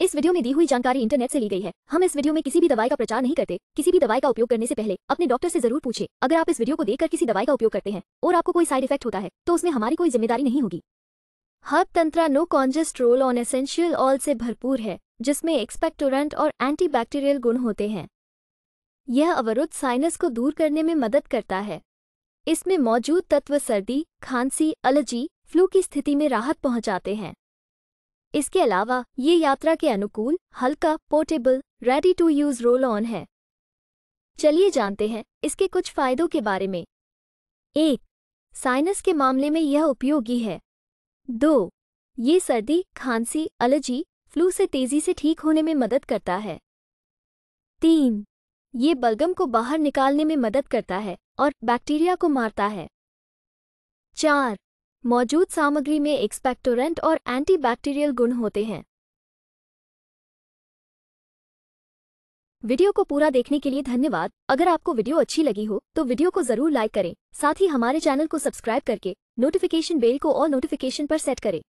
इस वीडियो में दी हुई जानकारी इंटरनेट से ली गई है हम इस वीडियो में किसी भी दवाई का प्रचार नहीं करते किसी भी दवाई का उपयोग करने से पहले अपने डॉक्टर से जरूर पूछे अगर आप इस वीडियो को देखकर किसी दवाई का उपयोग करते हैं और आपको कोई साइड इफेक्ट होता है तो उसमें हमारी कोई जिम्मेदारी नहीं होगी Herb Tantra No Congest roll on essential oil से भरपूर है जिसमें एक्सपेक्टोरेंट और एंटीबैक्टीरियल गुण होते हैं यह अवरुद्ध साइनस को दूर करने में मदद करता है इसमें मौजूद तत्व सर्दी खांसी एलर्जी फ्लू की स्थिति में राहत पहुंचाते हैं इसके अलावा ये यात्रा के अनुकूल हल्का portable ready to use roll on है चलिए जानते हैं इसके कुछ फायदों के बारे में एक साइनस के मामले में यह उपयोगी है दो ये सर्दी खांसी एलर्जी फ्लू से तेजी से ठीक होने में मदद करता है तीन ये बलगम को बाहर निकालने में मदद करता है और बैक्टीरिया को मारता है चार मौजूद सामग्री में एक्सपेक्टोरेंट और एंटीबैक्टीरियल गुण होते हैं वीडियो को पूरा देखने के लिए धन्यवाद अगर आपको वीडियो अच्छी लगी हो तो वीडियो को जरूर लाइक करें साथ ही हमारे चैनल को सब्सक्राइब करके नोटिफिकेशन बेल को और नोटिफिकेशन पर सेट करें